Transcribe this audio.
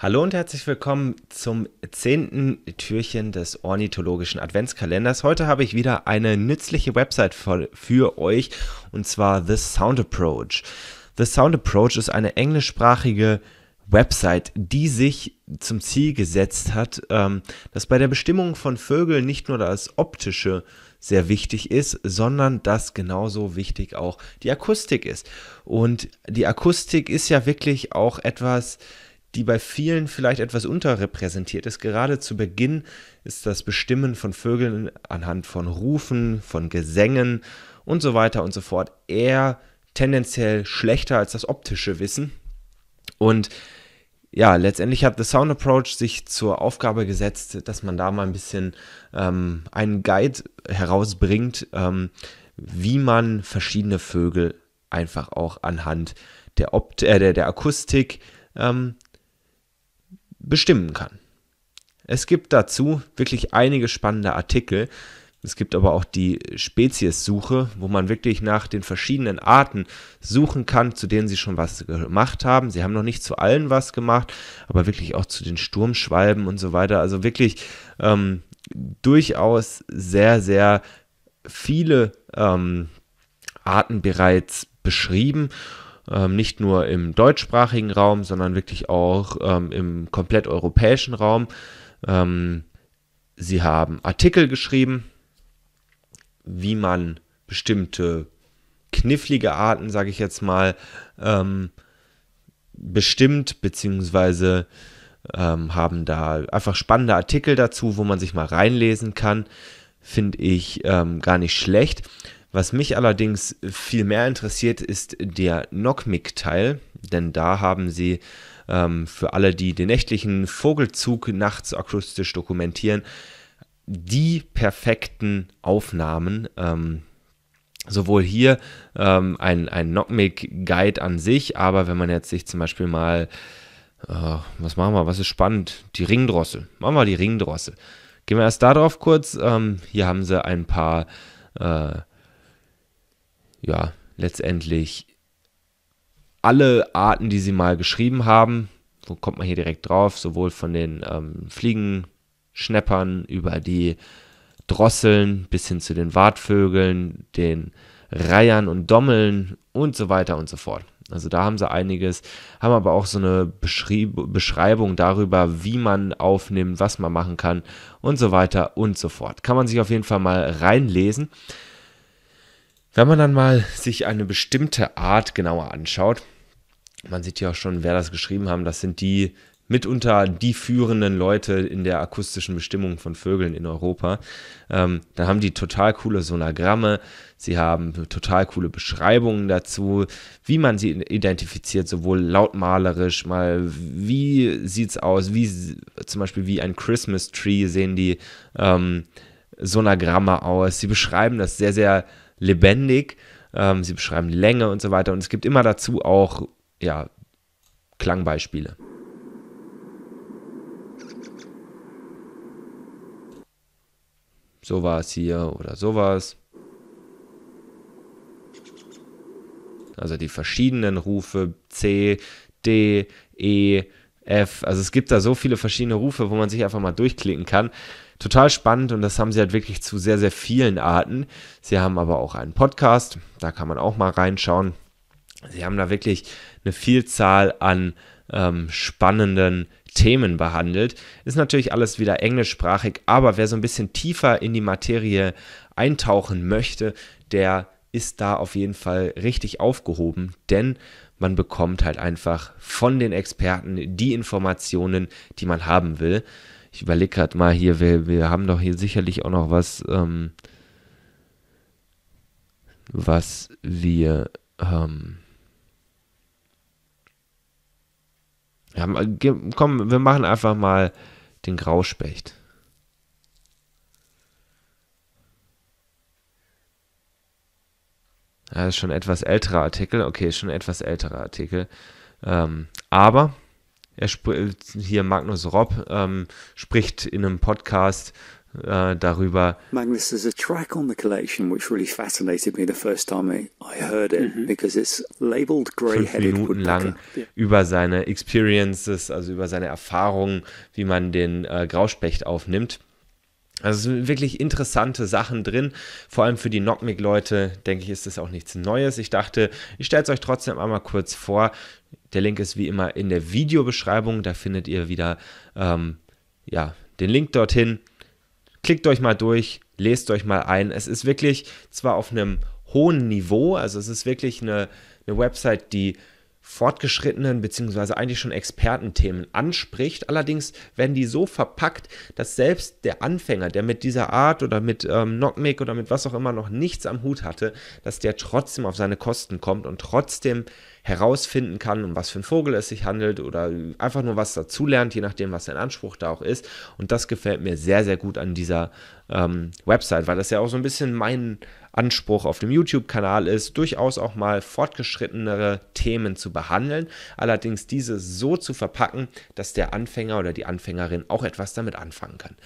Hallo und herzlich willkommen zum zehnten Türchen des ornithologischen Adventskalenders. Heute habe ich wieder eine nützliche Website für, euch und zwar The Sound Approach. The Sound Approach ist eine englischsprachige Website, die sich zum Ziel gesetzt hat, ähm, dass bei der Bestimmung von Vögeln nicht nur das optische sehr wichtig ist, sondern dass genauso wichtig auch die Akustik ist. Und die Akustik ist ja wirklich auch etwas, die bei vielen vielleicht etwas unterrepräsentiert ist. Gerade zu Beginn ist das Bestimmen von Vögeln anhand von Rufen, von Gesängen und so weiter und so fort eher tendenziell schlechter als das optische Wissen. Und ja, letztendlich hat The Sound Approach sich zur Aufgabe gesetzt, dass man da mal ein bisschen ähm, einen Guide herausbringt, ähm, wie man verschiedene Vögel einfach auch anhand der, Opt äh, der, der Akustik ähm, bestimmen kann. Es gibt dazu wirklich einige spannende Artikel. Es gibt aber auch die Speziessuche, wo man wirklich nach den verschiedenen Arten suchen kann, zu denen sie schon was gemacht haben. Sie haben noch nicht zu allen was gemacht, aber wirklich auch zu den Sturmschwalben und so weiter. Also wirklich ähm, durchaus sehr, sehr viele ähm, Arten bereits beschrieben ähm, nicht nur im deutschsprachigen Raum, sondern wirklich auch ähm, im komplett europäischen Raum. Ähm, sie haben Artikel geschrieben, wie man bestimmte knifflige Arten, sage ich jetzt mal, ähm, bestimmt, beziehungsweise ähm, haben da einfach spannende Artikel dazu, wo man sich mal reinlesen kann. Finde ich ähm, gar nicht schlecht. Was mich allerdings viel mehr interessiert, ist der Nockmick-Teil, denn da haben sie ähm, für alle, die den nächtlichen Vogelzug nachts akustisch dokumentieren, die perfekten Aufnahmen. Ähm, sowohl hier ähm, ein, ein Knockmic-Guide an sich, aber wenn man jetzt sich zum Beispiel mal, äh, was machen wir, was ist spannend? Die Ringdrossel. Machen wir die Ringdrossel. Gehen wir erst darauf kurz. Ähm, hier haben sie ein paar äh, ja, letztendlich alle Arten, die sie mal geschrieben haben, wo kommt man hier direkt drauf, sowohl von den ähm, Fliegenschneppern über die Drosseln bis hin zu den Wartvögeln, den Reihern und Dommeln und so weiter und so fort. Also da haben sie einiges, haben aber auch so eine Beschrieb Beschreibung darüber, wie man aufnimmt, was man machen kann und so weiter und so fort. Kann man sich auf jeden Fall mal reinlesen. Wenn man dann mal sich eine bestimmte Art genauer anschaut, man sieht ja auch schon, wer das geschrieben haben, das sind die mitunter die führenden Leute in der akustischen Bestimmung von Vögeln in Europa. Ähm, da haben die total coole Sonagramme, sie haben total coole Beschreibungen dazu, wie man sie identifiziert, sowohl lautmalerisch, mal wie sieht es aus, wie zum Beispiel wie ein Christmas Tree sehen die ähm, Sonagramme aus. Sie beschreiben das sehr, sehr lebendig. Ähm, sie beschreiben Länge und so weiter. Und es gibt immer dazu auch ja, Klangbeispiele. So war es hier oder sowas. Also die verschiedenen Rufe C, D, E, äh, f. Also es gibt da so viele verschiedene Rufe, wo man sich einfach mal durchklicken kann. Total spannend und das haben sie halt wirklich zu sehr, sehr vielen Arten. Sie haben aber auch einen Podcast, da kann man auch mal reinschauen. Sie haben da wirklich eine Vielzahl an ähm, spannenden Themen behandelt. Ist natürlich alles wieder englischsprachig, aber wer so ein bisschen tiefer in die Materie eintauchen möchte, der ist da auf jeden Fall richtig aufgehoben, denn man bekommt halt einfach von den Experten die Informationen, die man haben will. Ich überlege gerade mal hier, wir, wir haben doch hier sicherlich auch noch was, ähm, was wir ähm, haben. Komm, wir machen einfach mal den Grauspecht. Das ist schon etwas älterer Artikel. Okay, schon etwas älterer Artikel. Ähm, aber er hier Magnus Robb ähm, spricht in einem Podcast äh, darüber. Magnus, there's a track on the collection which really fascinated me the first time I, heard it mhm. because it's labeled grey-headed Minuten lang yeah. über seine Experiences, also über seine Erfahrungen, wie man den äh, Grauspecht aufnimmt. Also es sind wirklich interessante Sachen drin. Vor allem für die Knockmic-Leute, denke ich, ist das auch nichts Neues. Ich dachte, ich stelle es euch trotzdem einmal kurz vor. Der Link ist wie immer in der Videobeschreibung. Da findet ihr wieder ähm, ja, den Link dorthin. Klickt euch mal durch, lest euch mal ein. Es ist wirklich zwar auf einem hohen Niveau, also es ist wirklich eine, eine Website, die fortgeschrittenen beziehungsweise eigentlich schon Expertenthemen anspricht. Allerdings werden die so verpackt, dass selbst der Anfänger, der mit dieser Art oder mit ähm, Knockmick oder mit was auch immer noch nichts am Hut hatte, dass der trotzdem auf seine Kosten kommt und trotzdem herausfinden kann, um was für ein Vogel es sich handelt oder einfach nur was dazulernt, je nachdem, was sein Anspruch da auch ist. Und das gefällt mir sehr, sehr gut an dieser ähm, Website, weil das ja auch so ein bisschen mein Anspruch auf dem YouTube-Kanal ist, durchaus auch mal fortgeschrittenere Themen zu behandeln, allerdings diese so zu verpacken, dass der Anfänger oder die Anfängerin auch etwas damit anfangen kann.